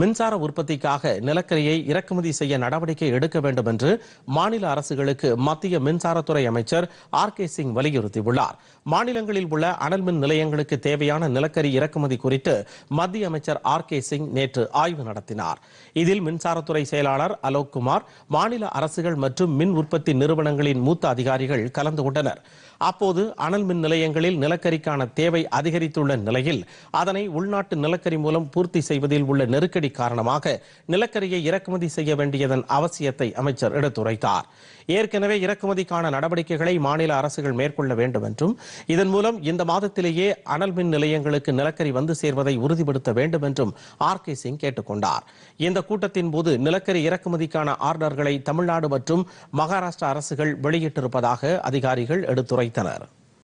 மின்சார உற்பத்திக்காக நிலக்கரியை இறக்குமதி செய்ய நடவடிக்கை எடுக்க வேண்டும் என்று மாநில அரசுகளுக்கு மத்திய மின்சாரத்துறை அமைச்சர் ஆர் கே சிங் வலியுறுத்தியுள்ளார் மாநிலங்களில் உள்ள அனல் மின் நிலையங்களுக்கு தேவையான நிலக்கரி இறக்குமதி குறித்து மத்திய அமைச்சர் ஆர் கே சிங் நேற்று ஆய்வு நடத்தினார் இதில் மின்சாரத்துறை செயலாளர் அலோக் குமார் மாநில அரசுகள் மற்றும் மின் உற்பத்தி நிறுவனங்களின் மூத்த அதிகாரிகள் கலந்து கொண்டனர் அப்போது அனல் மின் நிலையங்களில் நிலக்கரிக்கான தேவை அதிகரித்துள்ள நிலையில் அதனை உள்நாட்டு நிலக்கரி மூலம் பூர்த்தி செய்வதில் உள்ள நெருக்கடி நெருக்கடி காரணமாக நிலக்கரியை இறக்குமதி செய்ய வேண்டியதன் அவசியத்தை அமைச்சர் எடுத்துரைத்தார் ஏற்கனவே இறக்குமதிக்கான நடவடிக்கைகளை மாநில அரசுகள் மேற்கொள்ள வேண்டும் என்றும் இதன் மூலம் இந்த மாதத்திலேயே அனல் மின் நிலையங்களுக்கு நிலக்கரி வந்து சேர்வதை உறுதிப்படுத்த வேண்டும் என்றும் ஆர் கே சிங் கேட்டுக்கொண்டார் இந்த கூட்டத்தின் போது நிலக்கரி இறக்குமதிக்கான ஆர்டர்களை தமிழ்நாடு மற்றும் மகாராஷ்டிரா அரசுகள் வெளியிட்டிருப்பதாக அதிகாரிகள் எடுத்துரைத்தனர்